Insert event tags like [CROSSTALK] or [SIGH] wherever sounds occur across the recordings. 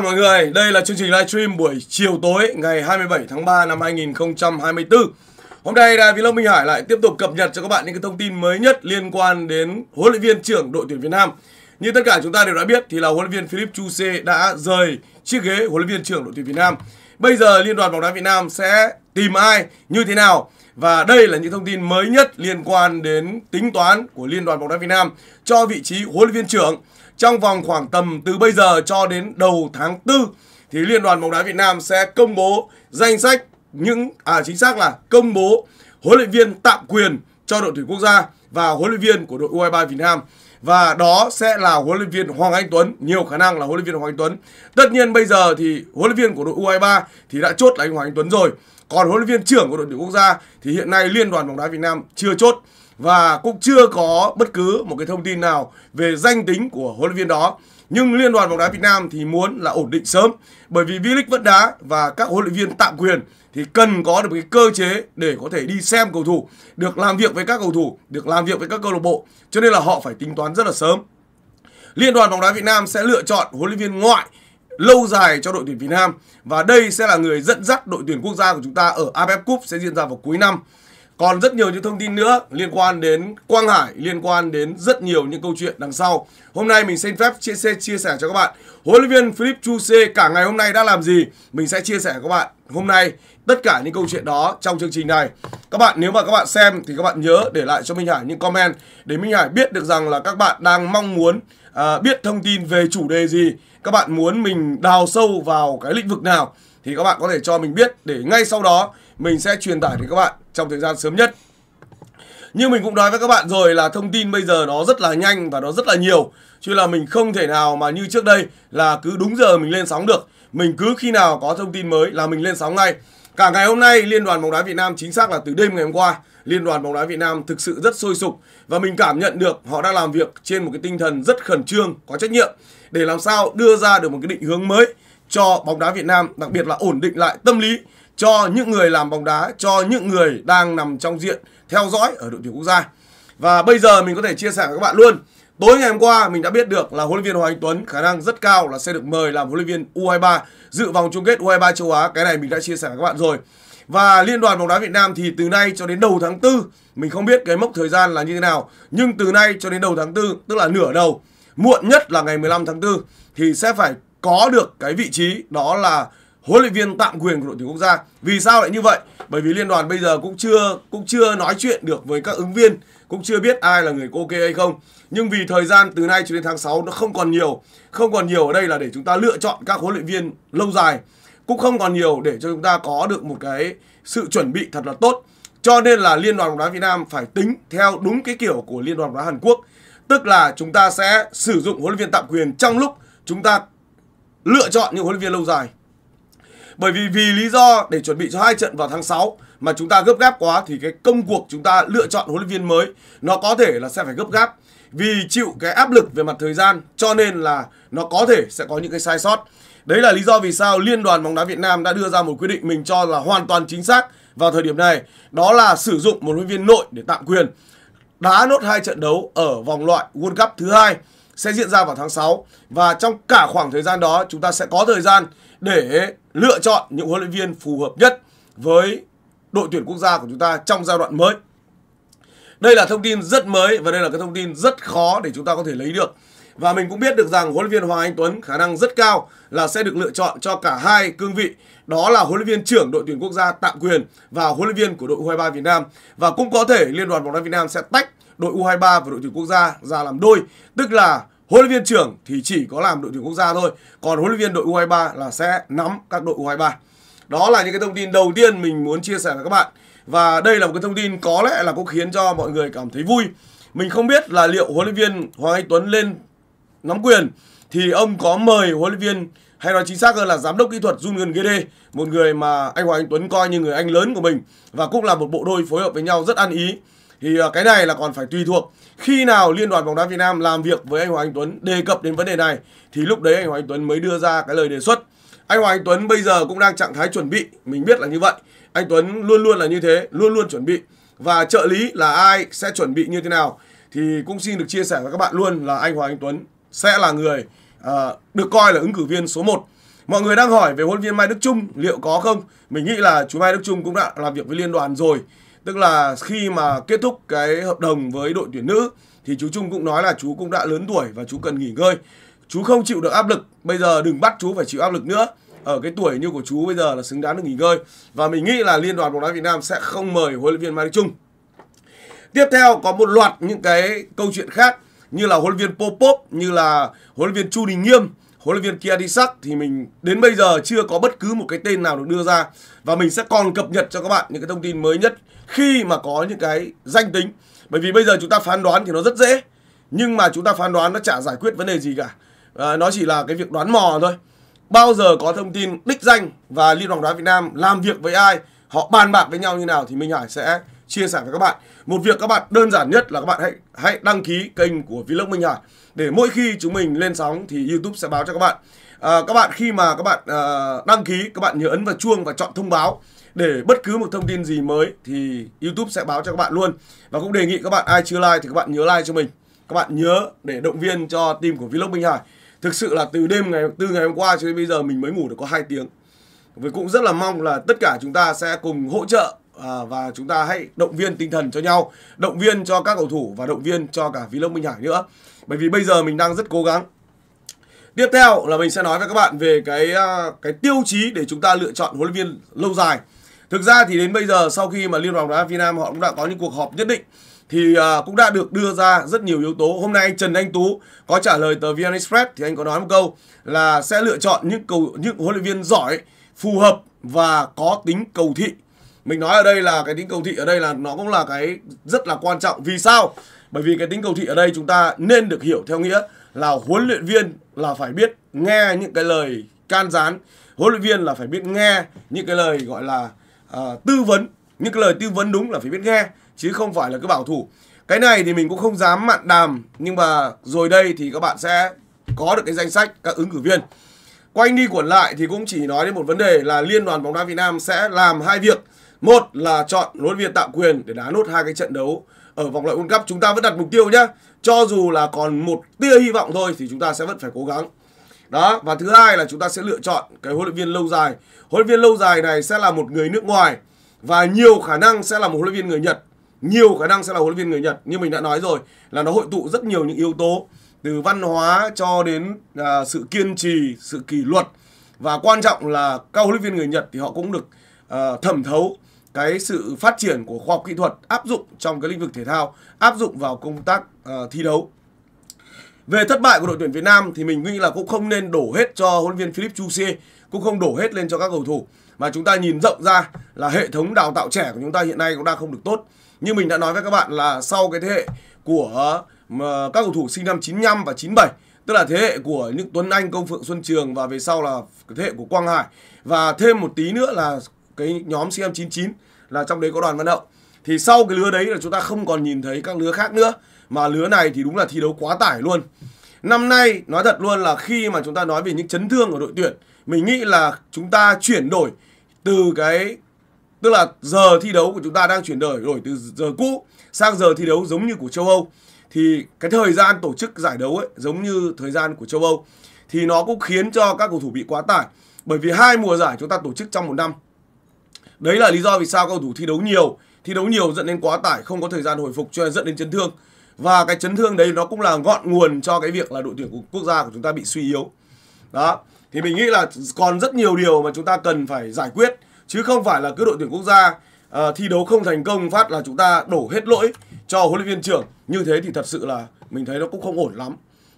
À, mọi người, đây là chương trình livestream buổi chiều tối ngày 27 tháng 3 năm 2024. Hôm nay là Vlog Minh Hải lại tiếp tục cập nhật cho các bạn những cái thông tin mới nhất liên quan đến huấn luyện viên trưởng đội tuyển Việt Nam. Như tất cả chúng ta đều đã biết thì là huấn luyện viên Philip Chu Sê đã rời chiếc ghế huấn luyện viên trưởng đội tuyển Việt Nam. Bây giờ Liên đoàn bóng đá Việt Nam sẽ tìm ai như thế nào? Và đây là những thông tin mới nhất liên quan đến tính toán của Liên đoàn bóng đá Việt Nam cho vị trí huấn luyện viên trưởng trong vòng khoảng tầm từ bây giờ cho đến đầu tháng 4 thì Liên đoàn bóng đá Việt Nam sẽ công bố danh sách những à chính xác là công bố huấn luyện viên tạm quyền cho đội tuyển quốc gia và huấn luyện viên của đội U23 Việt Nam và đó sẽ là huấn luyện viên Hoàng Anh Tuấn, nhiều khả năng là huấn luyện viên Hoàng Anh Tuấn. Tất nhiên bây giờ thì huấn luyện viên của đội U23 thì đã chốt là anh Hoàng Anh Tuấn rồi. Còn huấn luyện viên trưởng của đội tuyển quốc gia thì hiện nay Liên đoàn bóng đá Việt Nam chưa chốt và cũng chưa có bất cứ một cái thông tin nào về danh tính của huấn luyện viên đó. Nhưng Liên đoàn bóng đá Việt Nam thì muốn là ổn định sớm bởi vì V-League vẫn đá và các huấn luyện viên tạm quyền thì cần có được cái cơ chế để có thể đi xem cầu thủ, được làm việc với các cầu thủ, được làm việc với các câu lạc bộ. Cho nên là họ phải tính toán rất là sớm. Liên đoàn bóng đá Việt Nam sẽ lựa chọn huấn luyện viên ngoại lâu dài cho đội tuyển Việt Nam và đây sẽ là người dẫn dắt đội tuyển quốc gia của chúng ta ở AFF e Cup sẽ diễn ra vào cuối năm còn rất nhiều những thông tin nữa liên quan đến Quang Hải, liên quan đến rất nhiều những câu chuyện đằng sau. Hôm nay mình xin phép chia sẻ chia sẻ cho các bạn. Huấn luyện viên Philip Chuse cả ngày hôm nay đã làm gì? Mình sẽ chia sẻ các bạn hôm nay tất cả những câu chuyện đó trong chương trình này. Các bạn nếu mà các bạn xem thì các bạn nhớ để lại cho Minh Hải những comment để Minh Hải biết được rằng là các bạn đang mong muốn à, biết thông tin về chủ đề gì, các bạn muốn mình đào sâu vào cái lĩnh vực nào thì các bạn có thể cho mình biết để ngay sau đó mình sẽ truyền tải đến các bạn trong thời gian sớm nhất như mình cũng nói với các bạn rồi là thông tin bây giờ nó rất là nhanh và nó rất là nhiều chứ là mình không thể nào mà như trước đây là cứ đúng giờ mình lên sóng được mình cứ khi nào có thông tin mới là mình lên sóng ngay cả ngày hôm nay liên đoàn bóng đá Việt Nam chính xác là từ đêm ngày hôm qua liên đoàn bóng đá Việt Nam thực sự rất sôi sục và mình cảm nhận được họ đang làm việc trên một cái tinh thần rất khẩn trương có trách nhiệm để làm sao đưa ra được một cái định hướng mới cho bóng đá Việt Nam đặc biệt là ổn định lại tâm lý cho những người làm bóng đá, cho những người đang nằm trong diện theo dõi ở đội tuyển quốc gia. Và bây giờ mình có thể chia sẻ với các bạn luôn. Tối ngày hôm qua mình đã biết được là huấn luyện viên Hoàng Anh Tuấn khả năng rất cao là sẽ được mời làm huấn luyện viên U23 dự vòng chung kết U23 châu Á. Cái này mình đã chia sẻ với các bạn rồi. Và Liên đoàn bóng đá Việt Nam thì từ nay cho đến đầu tháng 4, mình không biết cái mốc thời gian là như thế nào, nhưng từ nay cho đến đầu tháng 4, tức là nửa đầu, muộn nhất là ngày 15 tháng 4 thì sẽ phải có được cái vị trí đó là huấn luyện viên tạm quyền của đội tuyển quốc gia. Vì sao lại như vậy? Bởi vì liên đoàn bây giờ cũng chưa cũng chưa nói chuyện được với các ứng viên, cũng chưa biết ai là người ok hay không. Nhưng vì thời gian từ nay cho đến tháng 6 nó không còn nhiều, không còn nhiều ở đây là để chúng ta lựa chọn các huấn luyện viên lâu dài, cũng không còn nhiều để cho chúng ta có được một cái sự chuẩn bị thật là tốt. Cho nên là Liên đoàn bóng đá Việt Nam phải tính theo đúng cái kiểu của Liên đoàn bóng đá Hàn Quốc, tức là chúng ta sẽ sử dụng huấn luyện viên tạm quyền trong lúc chúng ta lựa chọn những huấn luyện viên lâu dài bởi vì vì lý do để chuẩn bị cho hai trận vào tháng 6 mà chúng ta gấp gáp quá thì cái công cuộc chúng ta lựa chọn huấn luyện viên mới nó có thể là sẽ phải gấp gáp vì chịu cái áp lực về mặt thời gian cho nên là nó có thể sẽ có những cái sai sót. Đấy là lý do vì sao Liên đoàn bóng đá Việt Nam đã đưa ra một quyết định mình cho là hoàn toàn chính xác vào thời điểm này, đó là sử dụng một huấn luyện viên nội để tạm quyền đá nốt hai trận đấu ở vòng loại World Cup thứ hai sẽ diễn ra vào tháng 6 và trong cả khoảng thời gian đó chúng ta sẽ có thời gian để lựa chọn những huấn luyện viên phù hợp nhất với đội tuyển quốc gia của chúng ta trong giai đoạn mới. Đây là thông tin rất mới và đây là cái thông tin rất khó để chúng ta có thể lấy được. Và mình cũng biết được rằng huấn luyện viên Hoàng Anh Tuấn khả năng rất cao là sẽ được lựa chọn cho cả hai cương vị. Đó là huấn luyện viên trưởng đội tuyển quốc gia tạm quyền và huấn luyện viên của đội U23 Việt Nam. Và cũng có thể Liên đoàn bóng đá Việt Nam sẽ tách đội U23 và đội tuyển quốc gia ra làm đôi. Tức là huấn luyện viên trưởng thì chỉ có làm đội tuyển quốc gia thôi còn huấn luyện viên đội U23 là sẽ nắm các đội U23 đó là những cái thông tin đầu tiên mình muốn chia sẻ với các bạn và đây là một cái thông tin có lẽ là cũng khiến cho mọi người cảm thấy vui mình không biết là liệu huấn luyện viên Hoàng Anh Tuấn lên nắm quyền thì ông có mời huấn luyện viên hay nói chính xác hơn là giám đốc kỹ thuật Jun Gede, một người mà anh Hoàng Anh Tuấn coi như người anh lớn của mình và cũng là một bộ đôi phối hợp với nhau rất ăn ý thì à, cái này là còn phải tùy thuộc khi nào liên đoàn bóng đá Việt Nam làm việc với anh Hoàng Anh Tuấn đề cập đến vấn đề này thì lúc đấy anh Hoàng Anh Tuấn mới đưa ra cái lời đề xuất anh Hoàng Anh Tuấn bây giờ cũng đang trạng thái chuẩn bị mình biết là như vậy anh Tuấn luôn luôn là như thế luôn luôn chuẩn bị và trợ lý là ai sẽ chuẩn bị như thế nào thì cũng xin được chia sẻ với các bạn luôn là anh Hoàng Anh Tuấn sẽ là người uh, được coi là ứng cử viên số 1 Mọi người đang hỏi về huấn viên Mai Đức Trung liệu có không? Mình nghĩ là chú Mai Đức Trung cũng đã làm việc với liên đoàn rồi Tức là khi mà kết thúc cái hợp đồng với đội tuyển nữ thì chú Trung cũng nói là chú cũng đã lớn tuổi và chú cần nghỉ ngơi. Chú không chịu được áp lực, bây giờ đừng bắt chú phải chịu áp lực nữa. Ở cái tuổi như của chú bây giờ là xứng đáng được nghỉ ngơi và mình nghĩ là Liên đoàn bóng đá Việt Nam sẽ không mời huấn luyện viên Mai Đức Chung. Tiếp theo có một loạt những cái câu chuyện khác như là huấn luyện viên Popop, như là huấn luyện viên Chu Đình Nghiêm huấn luyện viên Kia Adisak thì mình đến bây giờ chưa có bất cứ một cái tên nào được đưa ra và mình sẽ còn cập nhật cho các bạn những cái thông tin mới nhất khi mà có những cái danh tính. Bởi vì bây giờ chúng ta phán đoán thì nó rất dễ nhưng mà chúng ta phán đoán nó chả giải quyết vấn đề gì cả. À, nó chỉ là cái việc đoán mò thôi. Bao giờ có thông tin đích danh và Liên đoàn bóng đá Việt Nam làm việc với ai, họ bàn bạc với nhau như nào thì Minh Hải sẽ chia sẻ với các bạn. Một việc các bạn đơn giản nhất là các bạn hãy hãy đăng ký kênh của Vlog Minh Hải để mỗi khi chúng mình lên sóng thì YouTube sẽ báo cho các bạn. À, các bạn khi mà các bạn à, đăng ký các bạn nhớ ấn vào chuông và chọn thông báo để bất cứ một thông tin gì mới thì YouTube sẽ báo cho các bạn luôn. Và cũng đề nghị các bạn ai chưa like thì các bạn nhớ like cho mình. Các bạn nhớ để động viên cho team của Vlog Minh Hải. Thực sự là từ đêm ngày từ ngày hôm qua cho đến bây giờ mình mới ngủ được có 2 tiếng. Vì cũng rất là mong là tất cả chúng ta sẽ cùng hỗ trợ À, và chúng ta hãy động viên tinh thần cho nhau động viên cho các cầu thủ và động viên cho cả vlog minh hải nữa bởi vì bây giờ mình đang rất cố gắng tiếp theo là mình sẽ nói với các bạn về cái à, cái tiêu chí để chúng ta lựa chọn huấn luyện viên lâu dài thực ra thì đến bây giờ sau khi mà liên đoàn bóng đá việt nam họ cũng đã có những cuộc họp nhất định thì à, cũng đã được đưa ra rất nhiều yếu tố. Hôm nay Trần Anh Tú có trả lời tờ VN Express thì anh có nói một câu là sẽ lựa chọn những cầu những huấn luyện viên giỏi phù hợp và có tính cầu thị mình nói ở đây là cái tính cầu thị ở đây là nó cũng là cái rất là quan trọng vì sao bởi vì cái tính cầu thị ở đây chúng ta nên được hiểu theo nghĩa là huấn luyện viên là phải biết nghe những cái lời can gián huấn luyện viên là phải biết nghe những cái lời gọi là uh, tư vấn những cái lời tư vấn đúng là phải biết nghe chứ không phải là cứ bảo thủ cái này thì mình cũng không dám mặn đàm nhưng mà rồi đây thì các bạn sẽ có được cái danh sách các ứng cử viên quanh đi quẩn lại thì cũng chỉ nói đến một vấn đề là liên đoàn bóng đá việt nam sẽ làm hai việc một là chọn huấn luyện viên tạm quyền để đá nốt hai cái trận đấu ở vòng loại World Cup chúng ta vẫn đặt mục tiêu nhá. Cho dù là còn một tia hy vọng thôi thì chúng ta sẽ vẫn phải cố gắng. Đó, và thứ hai là chúng ta sẽ lựa chọn cái huấn luyện viên lâu dài. Huấn luyện viên lâu dài này sẽ là một người nước ngoài và nhiều khả năng sẽ là một huấn luyện viên người Nhật. Nhiều khả năng sẽ là huấn luyện viên người Nhật. Như mình đã nói rồi là nó hội tụ rất nhiều những yếu tố từ văn hóa cho đến à, sự kiên trì, sự kỷ luật và quan trọng là các huấn luyện viên người Nhật thì họ cũng được à, thẩm thấu cái sự phát triển của khoa học kỹ thuật áp dụng trong cái lĩnh vực thể thao, áp dụng vào công tác uh, thi đấu. Về thất bại của đội tuyển Việt Nam thì mình nghĩ là cũng không nên đổ hết cho huấn luyện viên Philip Chusie, cũng không đổ hết lên cho các cầu thủ mà chúng ta nhìn rộng ra là hệ thống đào tạo trẻ của chúng ta hiện nay cũng đang không được tốt. Như mình đã nói với các bạn là sau cái thế hệ của uh, các cầu thủ sinh năm 95 và 97 tức là thế hệ của những Tuấn Anh, Công Phượng Xuân Trường và về sau là thế hệ của Quang Hải và thêm một tí nữa là cái nhóm CM99 là trong đấy có đoàn văn hậu thì sau cái lứa đấy là chúng ta không còn nhìn thấy các lứa khác nữa mà lứa này thì đúng là thi đấu quá tải luôn năm nay nói thật luôn là khi mà chúng ta nói về những chấn thương của đội tuyển mình nghĩ là chúng ta chuyển đổi từ cái tức là giờ thi đấu của chúng ta đang chuyển đổi đổi từ giờ cũ sang giờ thi đấu giống như của châu Âu thì cái thời gian tổ chức giải đấu ấy giống như thời gian của châu Âu thì nó cũng khiến cho các cầu thủ bị quá tải bởi vì hai mùa giải chúng ta tổ chức trong một năm Đấy là lý do vì sao cầu thủ thi đấu nhiều, thi đấu nhiều dẫn đến quá tải, không có thời gian hồi phục cho nên dẫn đến chấn thương. Và cái chấn thương đấy nó cũng là ngọn nguồn cho cái việc là đội tuyển của quốc gia của chúng ta bị suy yếu. Đó. Thì mình nghĩ là còn rất nhiều điều mà chúng ta cần phải giải quyết chứ không phải là cứ đội tuyển quốc gia uh, thi đấu không thành công phát là chúng ta đổ hết lỗi cho huấn luyện viên trưởng. Như thế thì thật sự là mình thấy nó cũng không ổn lắm.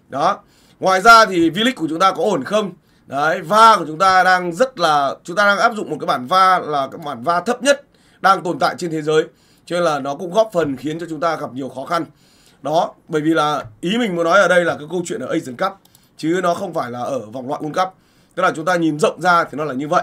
Đó. Ngoài ra thì V-League của chúng ta có ổn không? Đấy, va của chúng ta đang rất là chúng ta đang áp dụng một cái bản va là cái bản va thấp nhất đang tồn tại trên thế giới. Cho nên là nó cũng góp phần khiến cho chúng ta gặp nhiều khó khăn. Đó, bởi vì là ý mình muốn nói ở đây là cái câu chuyện ở Asian Cup chứ nó không phải là ở vòng loại World Cup. Tức là chúng ta nhìn rộng ra thì nó là như vậy.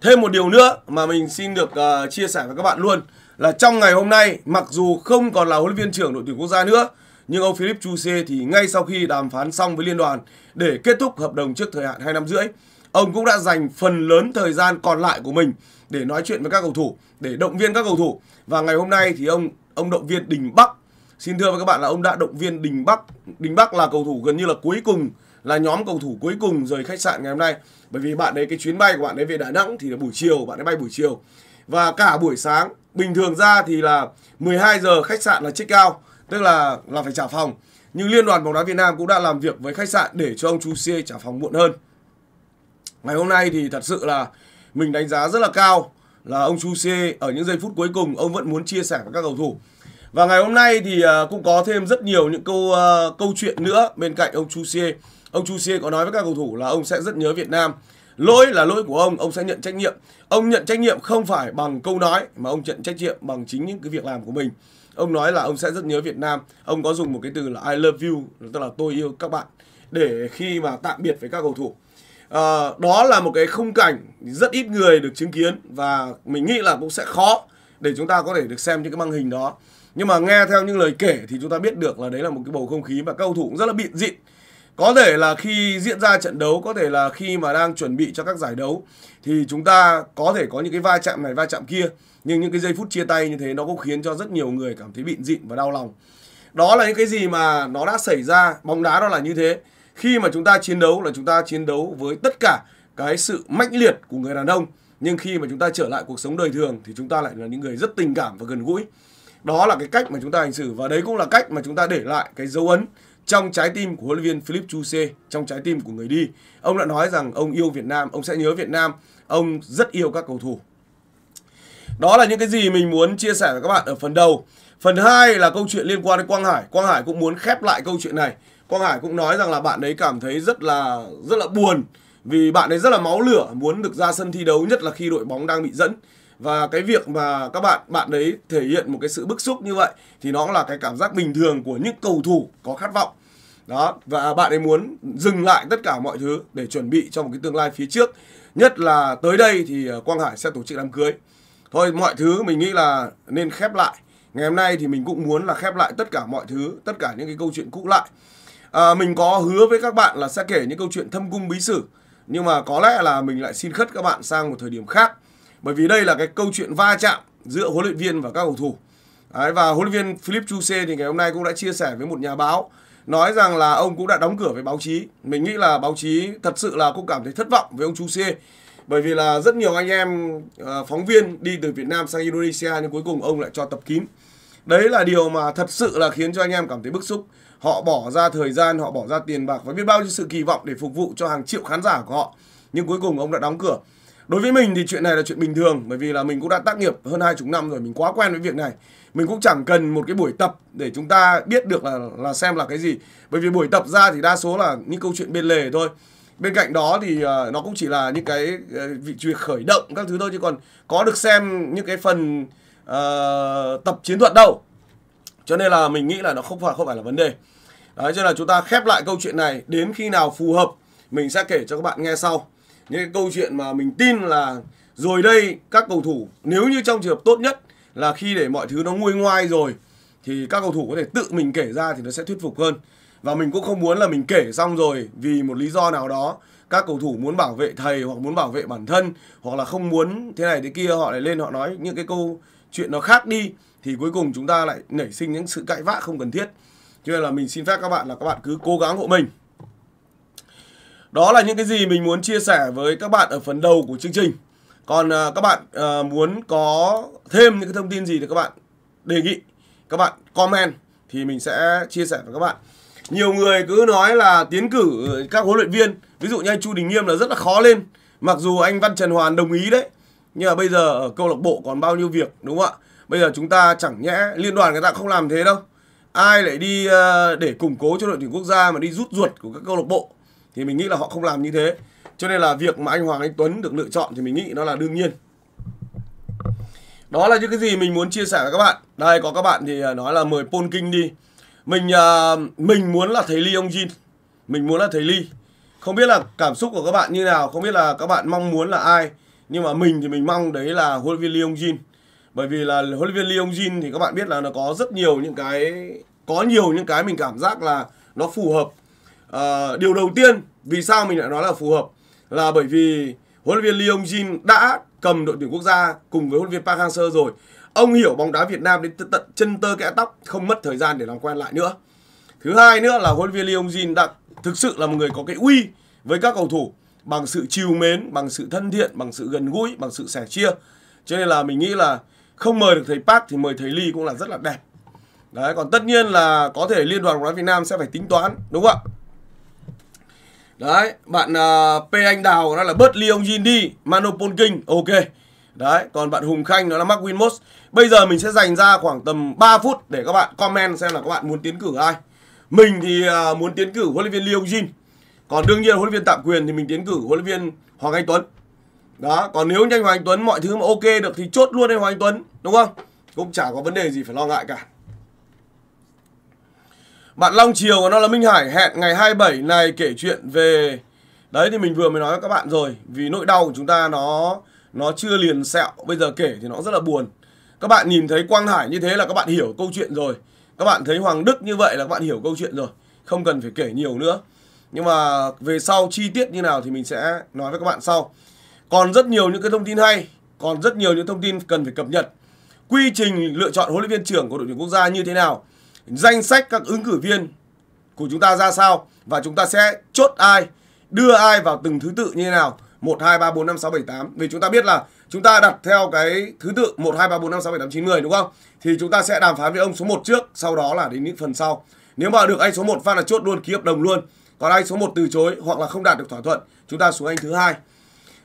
Thêm một điều nữa mà mình xin được uh, chia sẻ với các bạn luôn là trong ngày hôm nay mặc dù không còn là huấn luyện viên trưởng đội tuyển quốc gia nữa nhưng ông Philip Chuse thì ngay sau khi đàm phán xong với liên đoàn để kết thúc hợp đồng trước thời hạn 2 năm rưỡi, ông cũng đã dành phần lớn thời gian còn lại của mình để nói chuyện với các cầu thủ, để động viên các cầu thủ. Và ngày hôm nay thì ông ông động viên Đình Bắc. Xin thưa với các bạn là ông đã động viên Đình Bắc. Đình Bắc là cầu thủ gần như là cuối cùng là nhóm cầu thủ cuối cùng rời khách sạn ngày hôm nay bởi vì bạn ấy cái chuyến bay của bạn ấy về Đà Nẵng thì là buổi chiều, bạn ấy bay buổi chiều. Và cả buổi sáng, bình thường ra thì là 12 giờ khách sạn là check out tức là là phải trả phòng nhưng liên đoàn bóng đá Việt Nam cũng đã làm việc với khách sạn để cho ông Chu Xie trả phòng muộn hơn ngày hôm nay thì thật sự là mình đánh giá rất là cao là ông Chu Xie ở những giây phút cuối cùng ông vẫn muốn chia sẻ với các cầu thủ và ngày hôm nay thì à, cũng có thêm rất nhiều những câu uh, câu chuyện nữa bên cạnh ông Chu Xie ông Chu Xie có nói với các cầu thủ là ông sẽ rất nhớ Việt Nam lỗi là lỗi của ông ông sẽ nhận trách nhiệm ông nhận trách nhiệm không phải bằng câu nói mà ông nhận trách nhiệm bằng chính những cái việc làm của mình ông nói là ông sẽ rất nhớ Việt Nam ông có dùng một cái từ là I love you tức là tôi yêu các bạn để khi mà tạm biệt với các cầu thủ à, đó là một cái khung cảnh rất ít người được chứng kiến và mình nghĩ là cũng sẽ khó để chúng ta có thể được xem những cái màn hình đó nhưng mà nghe theo những lời kể thì chúng ta biết được là đấy là một cái bầu không khí mà các cầu thủ cũng rất là bịn dịn có thể là khi diễn ra trận đấu có thể là khi mà đang chuẩn bị cho các giải đấu thì chúng ta có thể có những cái va chạm này va chạm kia nhưng những cái giây phút chia tay như thế nó cũng khiến cho rất nhiều người cảm thấy bịn dịn và đau lòng đó là những cái gì mà nó đã xảy ra bóng đá nó là như thế khi mà chúng ta chiến đấu là chúng ta chiến đấu với tất cả cái sự mãnh liệt của người đàn ông nhưng khi mà chúng ta trở lại cuộc sống đời thường thì chúng ta lại là những người rất tình cảm và gần gũi đó là cái cách mà chúng ta hành xử và đấy cũng là cách mà chúng ta để lại cái dấu ấn trong trái tim của huấn luyện viên Philip Chuse, trong trái tim của người đi, ông đã nói rằng ông yêu Việt Nam, ông sẽ nhớ Việt Nam, ông rất yêu các cầu thủ. Đó là những cái gì mình muốn chia sẻ với các bạn ở phần đầu. Phần 2 là câu chuyện liên quan đến Quang Hải. Quang Hải cũng muốn khép lại câu chuyện này. Quang Hải cũng nói rằng là bạn ấy cảm thấy rất là rất là buồn vì bạn ấy rất là máu lửa muốn được ra sân thi đấu nhất là khi đội bóng đang bị dẫn và cái việc mà các bạn bạn đấy thể hiện một cái sự bức xúc như vậy thì nó là cái cảm giác bình thường của những cầu thủ có khát vọng đó và bạn ấy muốn dừng lại tất cả mọi thứ để chuẩn bị cho một cái tương lai phía trước nhất là tới đây thì ờ, quang hải sẽ tổ chức đám cưới thôi mọi thứ mình nghĩ là nên khép lại ngày hôm nay thì mình cũng muốn là khép lại tất cả mọi thứ tất cả những cái câu chuyện cũ lại à, mình có hứa với các bạn là sẽ kể những câu chuyện thâm cung bí sử nhưng mà có lẽ là mình lại xin khất các bạn sang một thời điểm khác bởi vì đây là cái câu chuyện va chạm giữa huấn luyện viên và các cầu thủ Đấy, và huấn luyện viên Philip Chuse thì ngày hôm nay cũng đã chia sẻ với một nhà báo nói rằng là ông cũng đã đóng cửa với báo chí mình nghĩ là báo chí thật sự là cũng cảm thấy thất vọng với ông Chuse bởi vì là rất nhiều anh em ờ, phóng viên đi từ Việt Nam sang Indonesia nhưng cuối cùng ông lại cho tập kín đấy là điều mà thật sự là khiến cho anh em cảm thấy bức xúc họ bỏ ra thời gian họ bỏ ra tiền bạc và biết bao nhiêu sự kỳ vọng để phục vụ cho hàng triệu khán giả của họ nhưng cuối cùng ông đã đóng cửa đối với mình thì chuyện này là chuyện bình thường bởi vì là mình cũng đã tác nghiệp hơn hai chục năm rồi mình quá quen với việc này mình cũng chẳng cần một cái buổi tập để chúng ta biết được là là xem là cái gì bởi vì buổi tập ra thì đa số là những câu chuyện bên lề thôi bên cạnh đó thì uh, nó cũng chỉ là những cái ờ, vị uh, khởi động các thứ thôi chứ còn có được xem những cái phần uh, tập chiến thuật đâu cho nên là mình nghĩ là nó không phải không phải là vấn đề đấy cho nên là chúng ta khép lại câu chuyện này đến khi nào phù hợp mình sẽ kể cho các bạn nghe sau những cái câu chuyện mà mình tin là rồi đây các cầu thủ nếu như trong trường hợp tốt nhất là khi để mọi thứ nó nguôi ngoai rồi thì các cầu thủ có thể tự mình kể ra thì nó sẽ thuyết phục hơn và mình cũng không muốn là mình kể xong rồi vì một lý do nào đó các cầu thủ muốn bảo vệ thầy hoặc muốn bảo vệ bản thân hoặc là không muốn thế này thế kia họ lại lên họ nói những cái câu chuyện nó khác đi thì cuối cùng chúng ta lại nảy sinh những sự cãi vã không cần thiết cho nên là mình xin phép các bạn là các bạn cứ cố gắng hộ mình đó là những cái gì mình muốn chia sẻ với các bạn ở phần đầu của chương trình. Còn à, các bạn à, muốn có thêm những cái thông tin gì thì các bạn đề nghị, các bạn comment thì mình sẽ chia sẻ với các bạn. Nhiều người cứ nói là tiến cử các huấn luyện viên, ví dụ như anh Chu Đình Nghiêm là rất là khó lên. Mặc dù anh Văn Trần Hoàn đồng ý đấy, nhưng mà bây giờ ở câu lạc bộ còn bao nhiêu việc đúng không ạ? Bây giờ chúng ta chẳng nhẽ liên đoàn người ta không làm thế đâu ai lại đi à, để củng cố cho đội tuyển quốc gia mà đi rút ruột của các câu lạc bộ thì mình nghĩ là họ không làm như thế cho nên là việc mà anh Hoàng Anh Tuấn được lựa chọn thì mình nghĩ nó là đương nhiên đó là những cái gì mình muốn chia sẻ với các bạn đây có các bạn thì à, nói là mời Paul King đi mình à, mình muốn là thầy Ly ông Jin mình muốn là thầy Ly không biết là cảm xúc của các bạn như nào không biết là các bạn mong muốn là ai nhưng mà mình thì mình mong đấy là huấn luyện viên Lee Ông Jin bởi vì là huấn luyện viên Lee Ông Jin thì các bạn biết là nó có rất nhiều những cái có nhiều những cái mình cảm giác là nó phù hợp à, điều đầu tiên vì sao mình lại nói là phù hợp là bởi vì huấn luyện viên Lee Yong Jin đã cầm đội tuyển quốc gia cùng với huấn luyện viên Park Hang-seo rồi. Ông hiểu bóng đá Việt Nam đến tận chân tơ kẽ tóc, không mất thời gian để làm quen lại nữa. Thứ hai nữa là huấn luyện viên Lee Yong Jin đã thực sự là một người có cái uy với các cầu thủ bằng sự chiều mến, bằng sự thân thiện, bằng sự gần gũi, bằng sự sẻ chia. Cho nên là mình nghĩ là không mời được thầy Park thì mời thầy Lee cũng là rất là đẹp. Đấy, còn tất nhiên là có thể Liên đoàn bóng đá Việt Nam sẽ phải tính toán, đúng không ạ? đấy bạn uh, p anh đào nó là bớt ly ông jin đi manopol king ok đấy còn bạn hùng khanh nó là mark winmos bây giờ mình sẽ dành ra khoảng tầm 3 phút để các bạn comment xem là các bạn muốn tiến cử ai mình thì uh, muốn tiến cử huấn luyện viên ly ông jin còn đương nhiên huấn luyện viên tạm quyền thì mình tiến cử huấn luyện viên hoàng anh tuấn đó còn nếu nhanh hoàng anh tuấn mọi thứ mà ok được thì chốt luôn lên hoàng anh tuấn đúng không cũng chả có vấn đề gì phải lo ngại cả bạn Long Chiều và nó là Minh Hải hẹn ngày 27 này kể chuyện về Đấy thì mình vừa mới nói với các bạn rồi Vì nỗi đau của chúng ta nó nó chưa liền sẹo Bây giờ kể thì nó rất là buồn Các bạn nhìn thấy Quang Hải như thế là các bạn hiểu câu chuyện rồi Các bạn thấy Hoàng Đức như vậy là các bạn hiểu câu chuyện rồi Không cần phải kể nhiều nữa Nhưng mà về sau chi tiết như nào thì mình sẽ nói với các bạn sau Còn rất nhiều những cái thông tin hay Còn rất nhiều những thông tin cần phải cập nhật Quy trình lựa chọn huấn luyện viên trưởng của đội tuyển quốc gia như thế nào danh sách các ứng cử viên của chúng ta ra sao và chúng ta sẽ chốt ai, đưa ai vào từng thứ tự như thế nào. 1 2 3 4 5 6 7 8 vì chúng ta biết là chúng ta đặt theo cái thứ tự 1 2 3 4 5 6 7 8 9 10 đúng không? Thì chúng ta sẽ đàm phán với ông số 1 trước, sau đó là đến những phần sau. Nếu mà được anh số 1 phát là chốt luôn ký hợp đồng luôn. Còn anh số 1 từ chối hoặc là không đạt được thỏa thuận, chúng ta xuống anh thứ hai.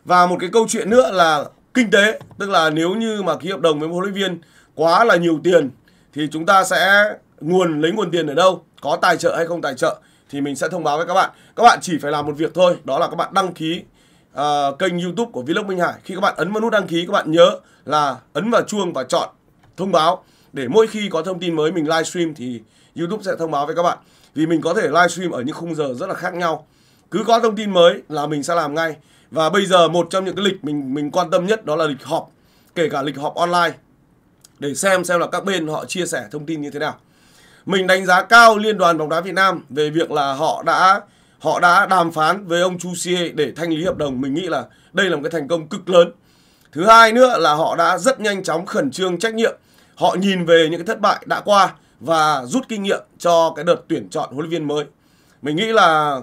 Và một cái câu chuyện nữa là kinh tế, tức là nếu như mà ký hợp đồng với một huấn luyện viên quá là nhiều tiền thì chúng ta sẽ nguồn lấy nguồn tiền ở đâu có tài trợ hay không tài trợ thì mình sẽ thông báo với các bạn các bạn chỉ phải làm một việc thôi đó là các bạn đăng ký uh, kênh youtube của vlog minh hải khi các bạn ấn vào nút đăng ký các bạn nhớ là ấn vào chuông và chọn thông báo để mỗi khi có thông tin mới mình livestream thì youtube sẽ thông báo với các bạn vì mình có thể livestream ở những khung giờ rất là khác nhau cứ có thông tin mới là mình sẽ làm ngay và bây giờ một trong những cái lịch mình mình quan tâm nhất đó là lịch họp kể cả lịch họp online để xem xem là các bên họ chia sẻ thông tin như thế nào mình đánh giá cao liên đoàn bóng đá Việt Nam về việc là họ đã họ đã đàm phán với ông Chu Xie để thanh lý hợp đồng. Mình nghĩ là đây là một cái thành công cực lớn. Thứ hai nữa là họ đã rất nhanh chóng khẩn trương trách nhiệm. Họ nhìn về những cái thất bại đã qua và rút kinh nghiệm cho cái đợt tuyển chọn huấn luyện viên mới. Mình nghĩ là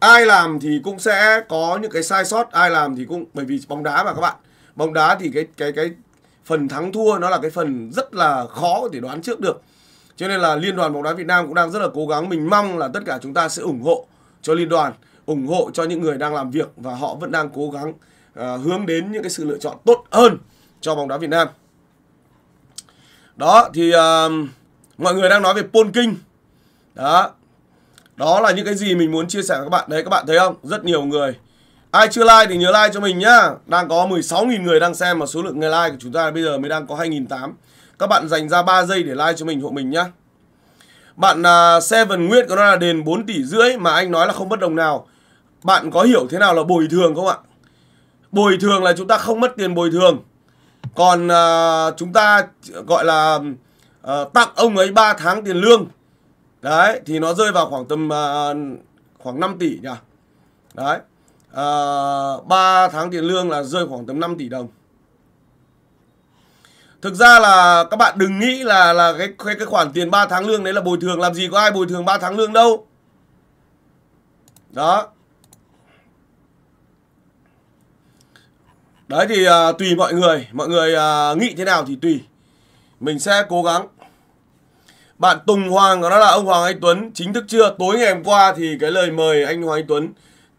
ai làm thì cũng sẽ có những cái sai sót, ai làm thì cũng bởi vì bóng đá mà các bạn. Bóng đá thì cái cái cái phần thắng thua nó là cái phần rất là khó để đoán trước được cho nên là liên đoàn bóng đá Việt Nam cũng đang rất là cố gắng mình mong là tất cả chúng ta sẽ ủng hộ cho liên đoàn ủng hộ cho những người đang làm việc và họ vẫn đang cố gắng uh, hướng đến những cái sự lựa chọn tốt hơn cho bóng đá Việt Nam đó thì uh, mọi người đang nói về Pol đó đó là những cái gì mình muốn chia sẻ với các bạn đấy các bạn thấy không rất nhiều người ai chưa like thì nhớ like cho mình nhá đang có 16.000 người đang xem mà số lượng người like của chúng ta bây giờ mới đang có 2.800 các bạn dành ra 3 giây để like cho mình hộ mình nhá. Bạn à, Seven Nguyệt có nói là đền 4 tỷ rưỡi mà anh nói là không bất đồng nào. Bạn có hiểu thế nào là bồi thường không ạ? Bồi thường là chúng ta không mất tiền bồi thường. Còn à, chúng ta gọi là à, tặng ông ấy 3 tháng tiền lương. Đấy, thì nó rơi vào khoảng tầm à, khoảng 5 tỷ nhỉ? Đấy. À, 3 tháng tiền lương là rơi khoảng tầm 5 tỷ đồng. Thực ra là các bạn đừng nghĩ là là cái cái, cái khoản tiền 3 tháng lương đấy là bồi thường, làm gì có ai bồi thường 3 tháng lương đâu. Đó. Đấy thì uh, tùy mọi người, mọi người uh, nghĩ thế nào thì tùy. Mình sẽ cố gắng. Bạn Tùng Hoàng, đó là ông Hoàng Anh Tuấn, chính thức chưa? Tối ngày hôm qua thì cái lời mời anh Hoàng Anh Tuấn